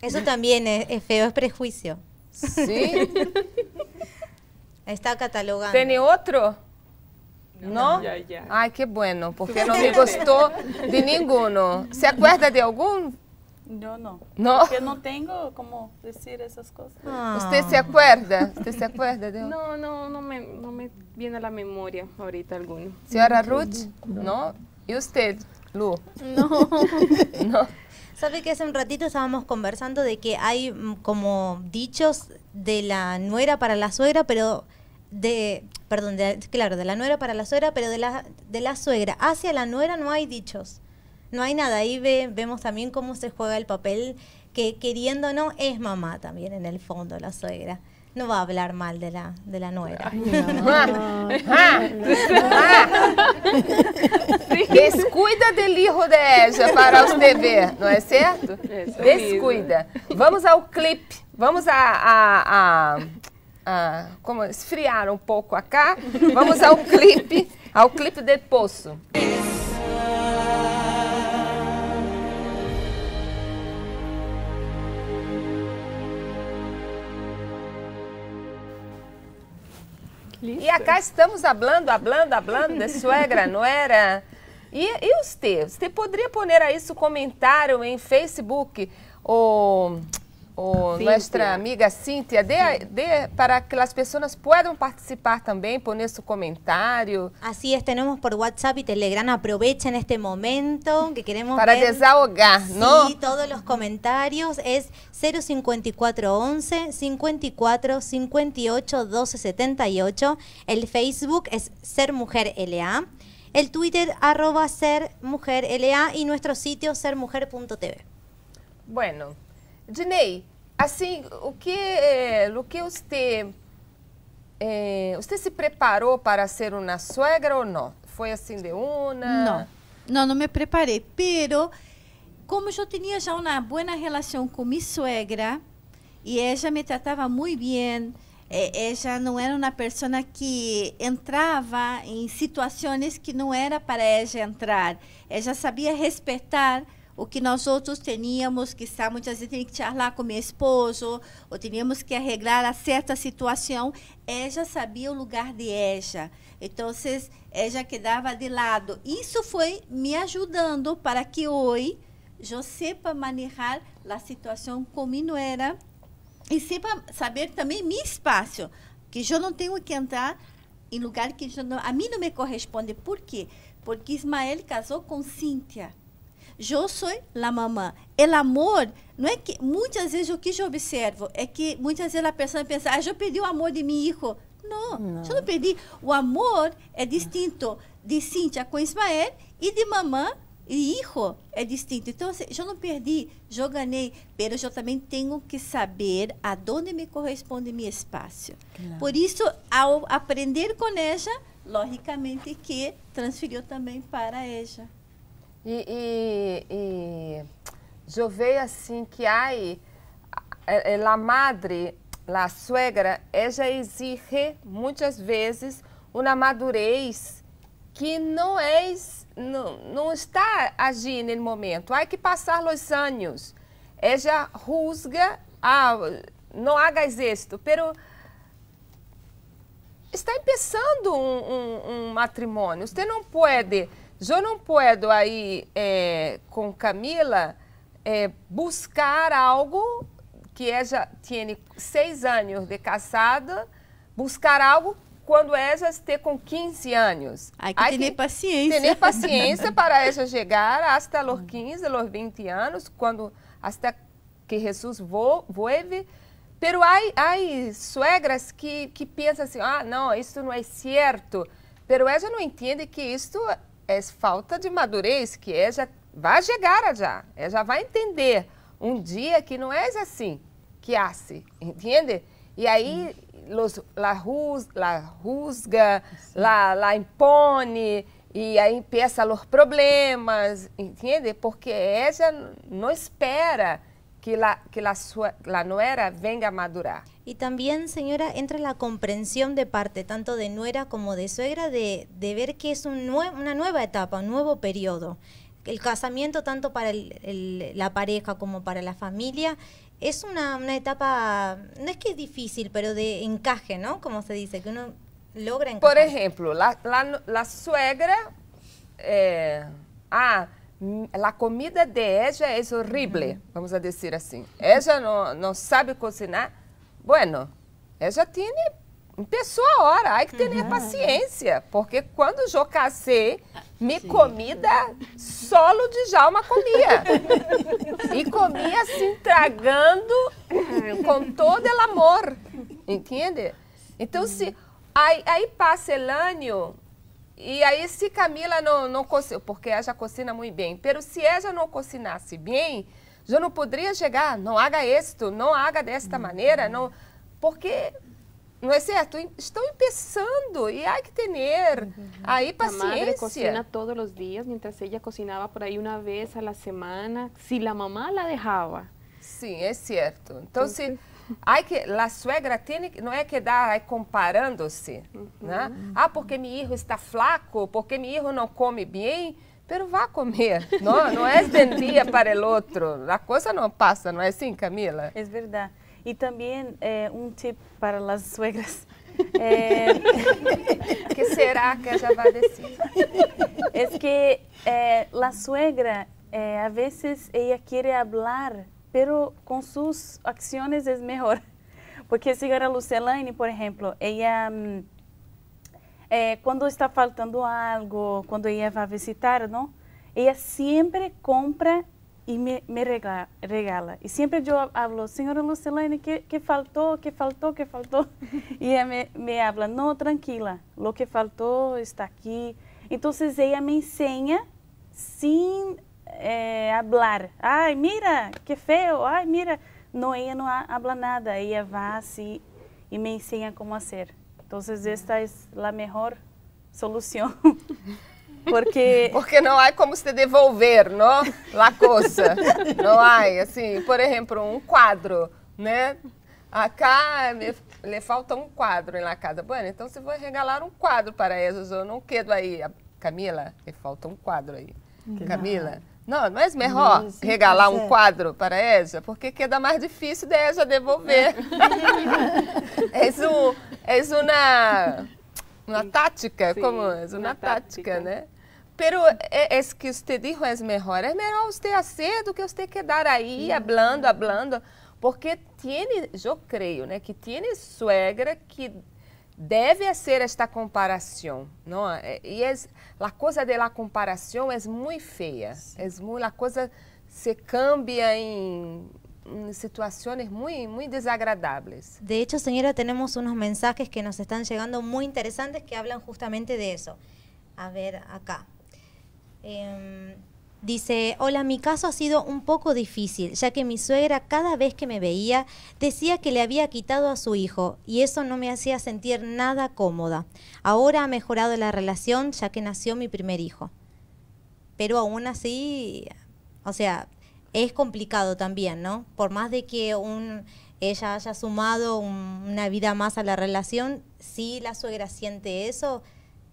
Eso también es, feo, es prejuicio. Sí. Está catalogando. ¿Tiene otro? No? Ay, qué bueno, porque no me gustó de ninguno. ¿Se acuerda de algún? Yo no. ¿No? Porque no tengo como decir esas cosas. Ah. ¿Usted se acuerda? ¿Usted se acuerda de No, no, no me, no me viene a la memoria ahorita alguno. ¿Señora Ruth? No. ¿Y usted, Lu? No. no. Sabe que hace un ratito estábamos conversando de que hay mm, como dichos de la nuera para la suegra, pero de, perdón, de, claro, de la nuera para la suegra, pero de la, de la suegra hacia la nuera no hay dichos, no hay nada. Ahí ve, vemos también cómo se juega el papel que queriendo no es mamá también en el fondo la suegra. no va a hablar mal de la, de la nuera. Ah, ah, ah. Descuida del hijo de Eja para os TV, não é certo? Descuida. Vamos ao clipe. Vamos a, a, a, a, como esfriar um pouco a cá. Vamos ao clipe, ao clipe de poço. Lista. E acá estamos hablando, hablando, hablando de suegra, não era? E, e teus? Você poderia pôr a isso comentário em Facebook? Ou nuestra amiga Cynthia, de para que las personas puedan participar también, poner su comentario. Así es, tenemos por WhatsApp y Telegram, aprovechen este momento que queremos Para desahogar, ¿no? sí, todos los comentarios es 05411 54 58 12 El Facebook es Ser Mujer El Twitter arroba Ser y nuestro sitio sermujer.tv. Bueno, Dinei, assim, o que, é, o que você, é, você se preparou para ser uma suegra ou não? Foi assim de una? Não, não, não me preparei, pero como eu tinha já uma boa relação com minha suegra e ela me tratava muito bem, ela não era uma pessoa que entrava em situações que não era para ela entrar. Ela sabia respeitar o que nós outros tínhamos que estar, muitas vezes, tinha que falar com meu esposo, ou tínhamos que arreglar a certa situação. Eja sabia o lugar de Eja. Então, Eja quedava de lado. Isso foi me ajudando para que hoje eu sepa manejar a situação como era e sepa saber também meu espaço, que eu não tenho que entrar em lugar que não, a mim não me corresponde. Por quê? Porque Ismael casou com Cíntia. Eu sou la mamã. El amor, não é que muitas vezes o que eu observo é que muitas vezes a pessoa pensa, ah, eu perdi o amor de meu filho. Não, não, eu não perdi. O amor é distinto de Cíntia com Ismael e de mamã e hijo é distinto. Então, assim, eu não perdi, eu ganhei, mas eu também tenho que saber aonde me corresponde meu espaço. Claro. Por isso, ao aprender com ela, logicamente que transferiu também para ela. E, e, e eu vejo assim que aí eh, eh, a, madre, a suegra, ela exige muitas vezes uma madurez que não é não, não está agindo ah, no momento. Há que passar os anos. Ela rusga, ah, não hagas isto, pero está pensando um, um, um matrimônio. Você não pode já não posso aí é, com Camila é, buscar algo que ela é tem seis anos de casada, buscar algo quando elas tem com 15 anos. Aí que tem paciência. Tem paciência para elas chegar até os 15, os 20 anos, quando até que Jesus voeve. Pero aí hay suegras que, que pensam assim, ah, não, isso não é certo. Pero ela não entende que isto é falta de madurez que é já vai chegar já, é já vai entender um dia que não é assim que se entende? E aí los, la, rus, la rusga, Sim. la, la impone e aí peça los problemas, entende? Porque é já não espera que la, que la sua la nuera venga madurar. Y también, señora, entra la comprensión de parte, tanto de nuera como de suegra, de, ver que es un una nueva etapa, un nuevo periodo. El casamiento, tanto para la pareja como para la familia, es una, etapa, no es que es difícil, pero de encaje, ¿no? Como se dice, que uno logra encajar. Por ejemplo, la, la, la suegra, eh, ah, mm, la comida de ella es horrible, vamos a decir así. Ella no, no sabe cocinar, Bueno, já tinha Pessoa a hora, hay que ter é uhum. paciência, porque quando jocacei, me Sim. comida solo de Jalma comia. e comia assim, tragando com todo o amor, entende? Então, se aí, aí passa Elânio, e aí se Camila não, não porque ela já cocina muito bem, pero se ela não cocinasse bem, já não poderia chegar, não haga êxito, não haga desta uhum. maneira, não, porque não é certo? Estão empeçando e há que ter uhum. aí paciência. A madre cocina todos os dias, mientras ela cocinava por aí uma vez a la semana, se a mamá la deixava. Sim, é certo. Então, se Ai que a suegra tem, não é que dá é comparando-se, né? uhum. né? Ah, porque meu filho está flaco, porque meu filho não come bem, Pero vá comer, não, não é vendia para o outro. A coisa não passa, não é assim, Camila? É verdade. E também eh, um tip para as suegras. Eh, que será que ela vai dizer? É que eh, a suegra, eh, a vezes, ela quer falar, pero com suas ações é melhor. Porque a senhora Lucelane, por exemplo, ela... Mm, eh, quando está faltando algo, quando ela vai visitar, não? Ela sempre compra e me, me regala, regala. E sempre eu falo, senhora Lucilene, que, que faltou, que faltou, que faltou? e ela me, fala, não, tranquila, o que faltou está aqui. Então, ela me ensina sem eh, é, falar. Ai, mira, que feio, ai, mira. Não, ela não habla nada, ela vai assim e me ensina como fazer. Então, esta é a melhor solução Porque... Porque não há como se devolver, não? La coisa. não há, assim, por exemplo, um quadro, né? Acá me, le falta um quadro em lacada casa. Bueno, então você vai regalar um quadro para eles. Eu não quedo aí. Camila, me falta um quadro aí. Que Camila, não, não é melhor Isso, regalar um é. quadro para a EJA? Porque queda é mais difícil de EJA devolver. é. é isso é uma uma tática, sí, é, uma Una, una táctica, tática, né? Pero é, é es que você dijo é melhor é melhor você hacer do que você quedar ahí hablando, hablando. Porque tem, eu creio, né, que tem suegra que deve ser esta comparação, não? E é, a coisa da comparação é muito feia, é muito, a coisa se cambia em Mm, situaciones muy, muy desagradables. De hecho, señora, tenemos unos mensajes que nos están llegando muy interesantes que hablan justamente de eso. A ver, acá. Em, dice, hola, mi caso ha sido un poco difícil, ya que mi suegra cada vez que me veía decía que le había quitado a su hijo y eso no me hacía sentir nada cómoda. Ahora ha mejorado la relación ya que nació mi primer hijo. Pero aún así, o sea, es complicado también, ¿no? Por más de que un, ella haya sumado una vida más a la relación, si la suegra siente eso,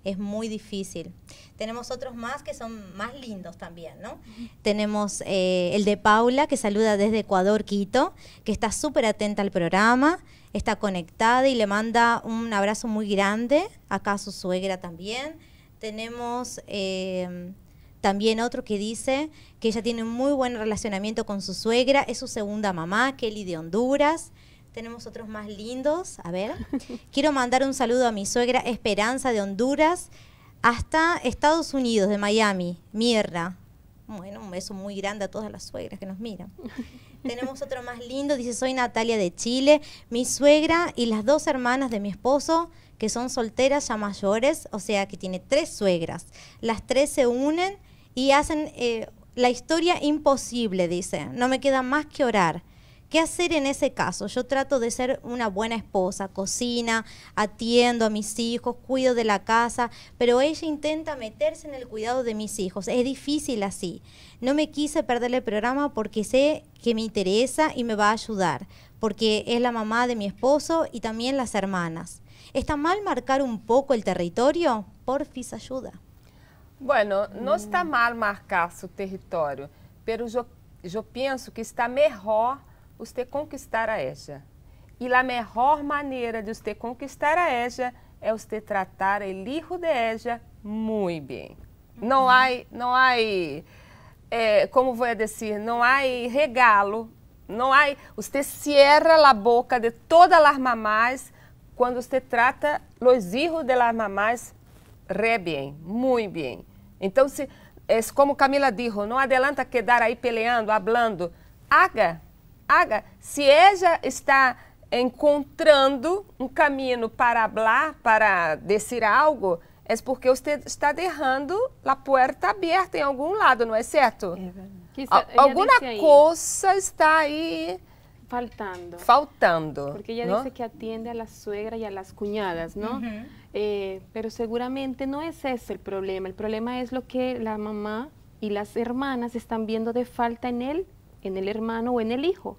es muy difícil. Tenemos otros más que son más lindos también, ¿no? Tenemos eh, el de Paula, que saluda desde Ecuador, Quito, que está súper atenta al programa, está conectada y le manda un abrazo muy grande, acá a su suegra también. Tenemos... Eh, también otro que dice que ella tiene un muy buen relacionamiento con su suegra, es su segunda mamá, Kelly de Honduras. Tenemos otros más lindos. A ver. Quiero mandar un saludo a mi suegra Esperanza de Honduras hasta Estados Unidos, de Miami, Mierda. Bueno, un beso muy grande a todas las suegras que nos miran. Tenemos otro más lindo, dice, soy Natalia de Chile, mi suegra y las dos hermanas de mi esposo, que son solteras ya mayores, o sea que tiene tres suegras. Las tres se unen y hacen eh, la historia imposible, dice. No me queda más que orar. ¿Qué hacer en ese caso? Yo trato de ser una buena esposa, cocina, atiendo a mis hijos, cuido de la casa, pero ella intenta meterse en el cuidado de mis hijos. Es difícil así. No me quise perder el programa porque sé que me interesa y me va a ayudar, porque es la mamá de mi esposo y también las hermanas. ¿Está mal marcar un poco el territorio? Porfis ayuda. Bueno, não está mal marcar seu território, pero eu, penso que está melhor você conquistar a EJA. E a melhor maneira de você conquistar a EJA é você tratar o hijo de EJA muito bem. Não uhum. há, não há, é, como vou dizer, não há regalo, não há, você cierra a boca de toda a mamás quando você trata os hijos de las mamás re bem, muito bem. Então, se, é, como Camila disse, não adianta quedar aí peleando, hablando. Haga, haga. Se ella está encontrando um caminho para falar, para dizer algo, é porque você está deixando a porta aberta em algum lado, não é certo? É verdade. Alguma coisa está aí Faltando. Faltando. Porque ella dice que atiende a la suegra y a las cuñadas, ¿no? Eh, pero seguramente no es ese el problema. El problema es lo que la mamá y las hermanas están viendo de falta en él, en el hermano o en el hijo.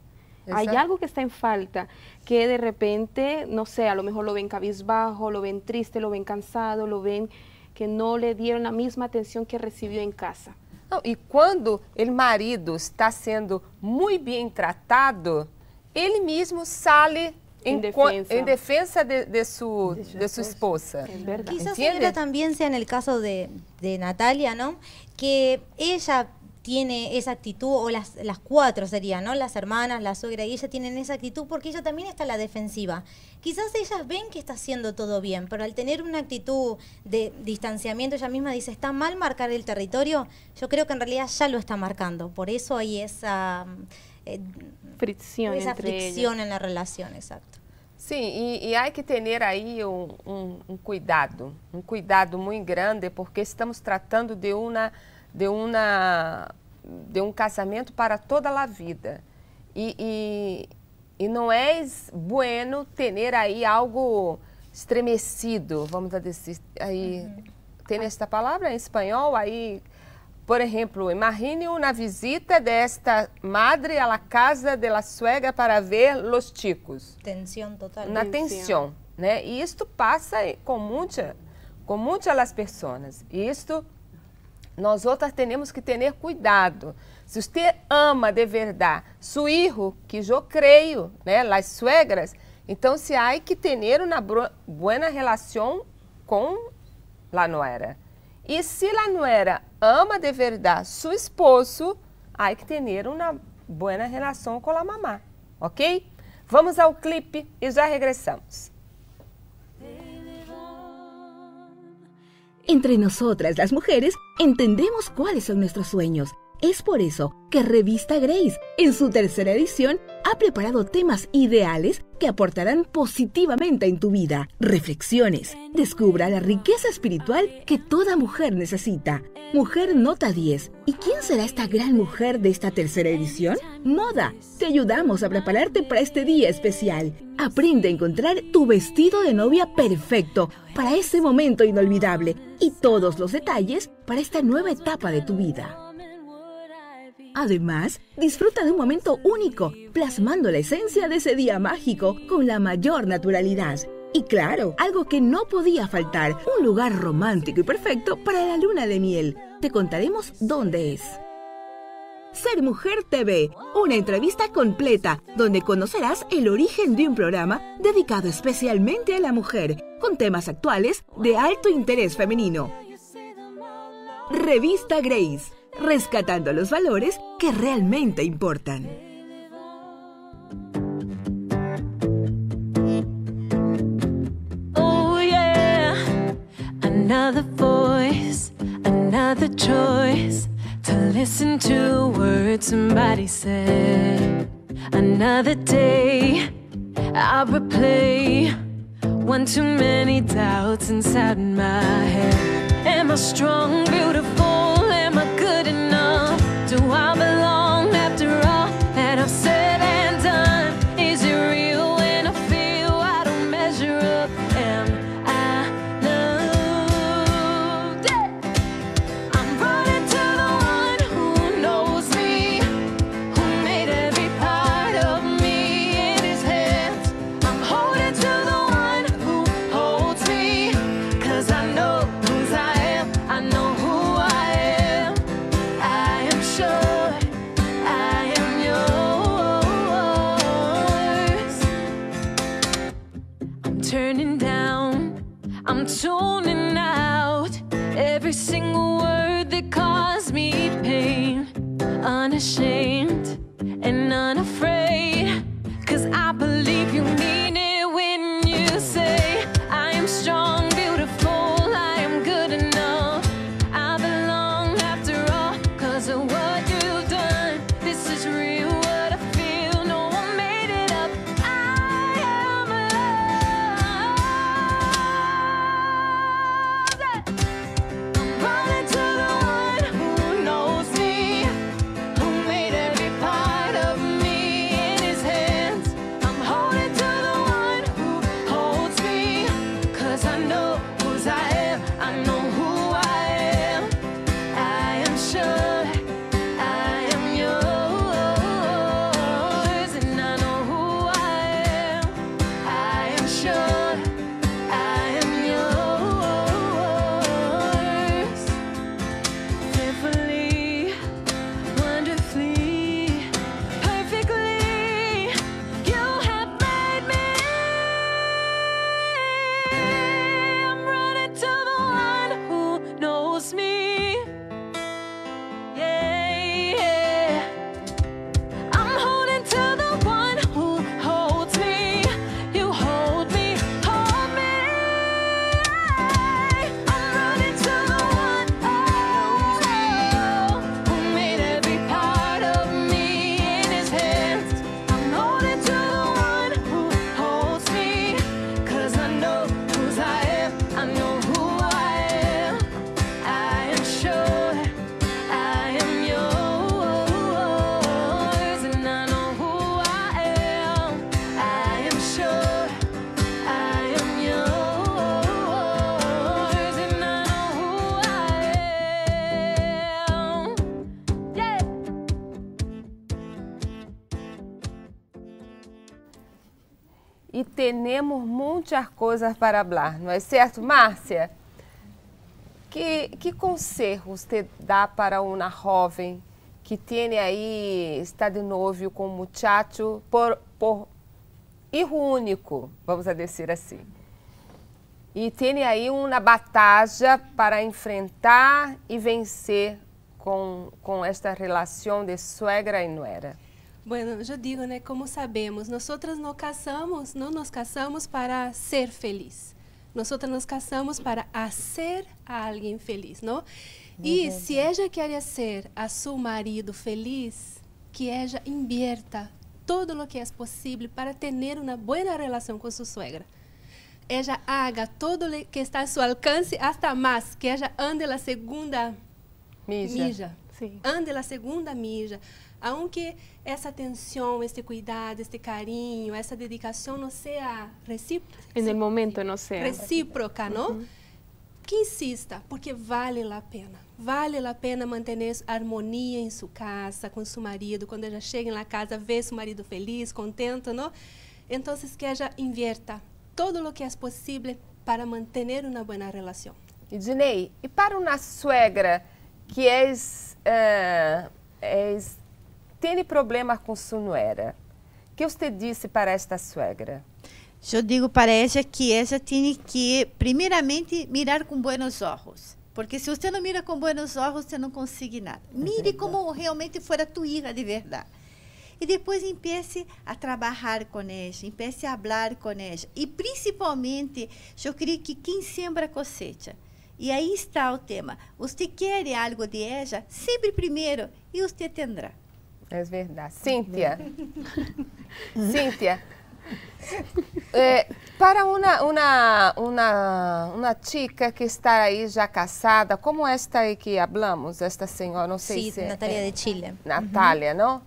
Hay algo que está en falta, que de repente, no sé, a lo mejor lo ven cabizbajo, lo ven triste, lo ven cansado, lo ven que no le dieron la misma atención que recibió en casa. Y cuando el marido está siendo muy bien tratado, él mismo sale em em en, em defensa, de, su, esposa. Quizás también sea en el caso de, Natalia, ¿no? Que ella tiene esa actitud, o las, cuatro serían, ¿no? Las hermanas, la suegra y ella tienen esa actitud porque ella también está a la defensiva. Quizás ellas ven que está haciendo todo bien, pero al tener una actitud de distanciamiento, ella misma dice, está mal marcar el territorio, yo creo que en realidad ya lo está marcando. Por eso hay esa... Eh, fricción esa entre fricción ellos. en la relación, exacto. Sim, e, há que ter aí um, cuidado, um cuidado muito grande, porque estamos tratando de uma, de uma, de um casamento para toda a vida. E, não é bueno ter aí algo estremecido, vamos dizer assim, aí. Uhum. Tem esta palavra em espanhol aí por exemplo, imagine uma visita desta madre à casa de la suegra para ver los chicos. Tensão total. Na tensão, né? E isto passa com muita, com muitas pessoas. E isto nós outras temos que ter cuidado. Se você ama de verdade seu filho, que eu creio, né, las suegras, então se há que ter uma boa relação com la noera. E se a nuera ama de verdade seu esposo, há que ter uma boa relação com a mamá, ok? Vamos ao clipe e já regressamos. Entre nosotras, as mulheres, entendemos quais são nossos sueños Es por eso que Revista Grace, en su tercera edición, ha preparado temas ideales que aportarán positivamente en tu vida. Reflexiones. Descubra la riqueza espiritual que toda mujer necesita. Mujer Nota 10. ¿Y quién será esta gran mujer de esta tercera edición? Moda. Te ayudamos a prepararte para este día especial. Aprende a encontrar tu vestido de novia perfecto para ese momento inolvidable y todos los detalles para esta nueva etapa de tu vida. Además, disfruta de un momento único, plasmando la esencia de ese día mágico con la mayor naturalidad. Y claro, algo que no podía faltar, un lugar romántico y perfecto para la luna de miel. Te contaremos dónde es. Ser Mujer TV, una entrevista completa donde conocerás el origen de un programa dedicado especialmente a la mujer, con temas actuales de alto interés femenino. Revista Grace rescatando los valores que realmente importan. Oh yeah, another voice, another choice to listen to words somebody said. Another day, I'll replay one too many doubts inside my head. Am I strong, beautiful? I'm muitas coisas para falar, não é certo, Márcia? Que, que conselhos te dá para uma jovem que tem aí, está de novo com um muchacho por, por erro único, vamos a dizer assim? E tem aí uma batalha para enfrentar e vencer com, com esta relação de suegra e nuera. Bueno, eu digo, né, como sabemos, nós não casamos, não nos casamos para ser feliz. Nós nos casamos para fazer a alguém feliz, não? E se si ela quer ser a seu marido feliz, que ela invierta todo o que é possível para ter uma boa relação com sua suegra. ella haga todo o que está a seu alcance, até mais, que ela ande na segunda mija. Sí. Ande na segunda mija. Aunque essa atenção, este cuidado, este carinho, essa dedicação não seja recíproca. No momento não seja. Recíproca, não? Que insista, porque vale a pena. Vale a pena manter harmonia em sua casa, com seu marido. Quando ela chega na casa, vê seu marido feliz, contente, não? Então, que ela invierta todo o que é possível para manter uma boa relação. E e para uma suegra que é, é tem problema com sua nuera. Que você disse para esta suegra? Eu digo para ela que ela tem que, primeiramente, mirar com buenos olhos. Porque se você não mira com buenos olhos, você não consegue nada. É Mire como realmente for a tua hija de verdade. E depois empiece a trabalhar com ela, empiece a falar com ela. E principalmente, eu creio que quem sembra cosecha. E aí está o tema. Você quer algo de ela, sempre primeiro, e você terá. É verdade. Cíntia. Cíntia. É, é, para uma, uma, uma, uma chica que está aí já casada, como esta aí que hablamos, esta senhora, não sei sí, se... Natalia é, de é Chile. Natalia, uhum. não?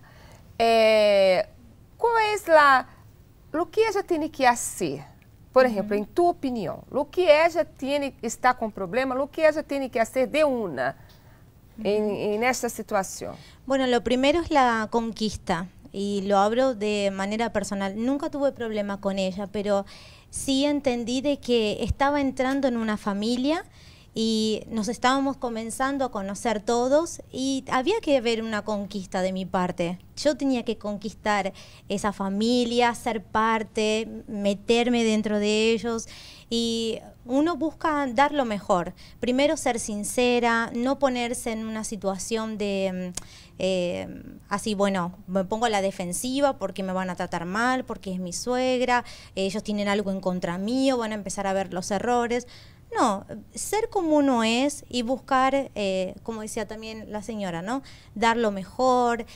Eh, qual é a... O que ela tem que fazer? Por uhum. exemplo, uhum. em tua opinião, o que ela tem está com problema, o que ela tem que fazer de uma? en, en esta situación? Bueno, lo primero es la conquista y lo hablo de manera personal. Nunca tuve problema con ella, pero sí entendí de que estaba entrando en una familia y nos estábamos comenzando a conocer todos y había que ver una conquista de mi parte. Yo tenía que conquistar esa familia, ser parte, meterme dentro de ellos y uno busca dar lo mejor. Primero ser sincera, no ponerse en una situación de mm, eh, así, bueno, me pongo a la defensiva porque me van a tratar mal, porque es mi suegra, ellos tienen algo en contra mío, van a empezar a ver los errores. No, ser como uno es y buscar, eh, como decía también la señora, ¿no? Dar lo mejor,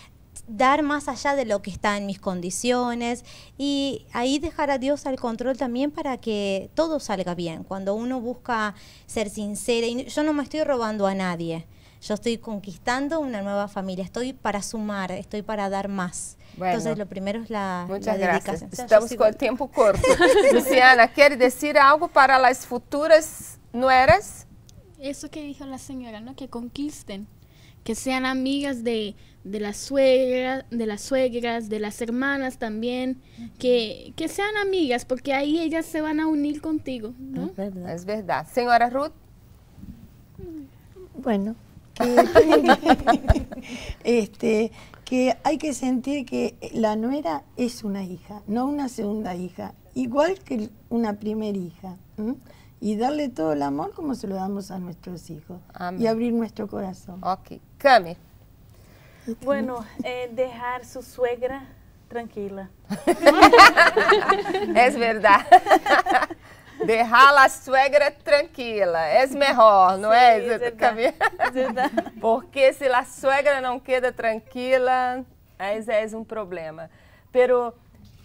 dar más allá de lo que está en mis condiciones y ahí dejar a Dios al control también para que todo salga bien. Cuando uno busca ser sincera, y yo no me estoy robando a nadie, yo estoy conquistando una nueva familia, estoy para sumar, estoy para dar más. Entonces lo primero es la, dedicación. Estamos con tiempo corto. Luciana, ¿quiere decir algo para las futuras nueras? Eso que dijo la señora, ¿no? que conquisten, que sean amigas de de las suegras, de las suegras, de las hermanas también, que, sean amigas, porque ahí ellas se van a unir contigo, Es verdad. Señora Ruth. Bueno, que, este, que hay que sentir que la nuera es una hija, no una segunda hija, igual que una primera hija. Y darle todo el amor como se lo damos a nuestros hijos. Y abrir nuestro corazón. Ok, Cami. Bueno, é dejar sua suegra tranquila. é verdade. Derrar a suegra tranquila, é melhor, não é? Sí, é verdade. Porque se a suegra não queda tranquila, aí é um problema. Pero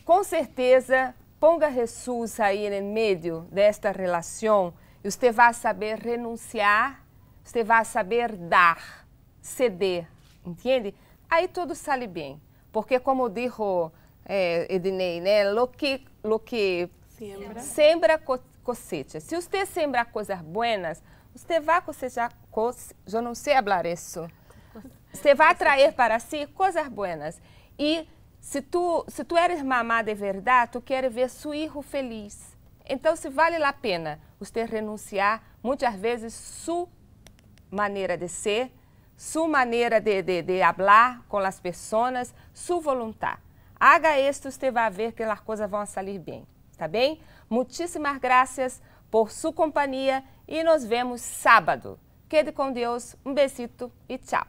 com certeza, ponga Jesus aí no meio desta relação e você vai saber renunciar, você vai saber dar, ceder entende? Aí tudo sai bem, porque como disse é, Ednei, né, lo que, lo que sembra, sembra cosecha. Se você sembrar coisas boas, você vai cosechar, cose, eu não sei falar isso, você vai atrair para si coisas boas. E se tu, se tu eres mamá de verdade, tu queres ver seu filho feliz. Então, se vale a pena você renunciar, muitas vezes, sua maneira de ser, su maneira de, de, de hablar com as pessoas, su voluntad. Haga esto, você vai ver que as coisas vão salir bem, tá bem? Muitíssimas graças por sua companhia e nos vemos sábado. Quede com Deus, um besito e tchau.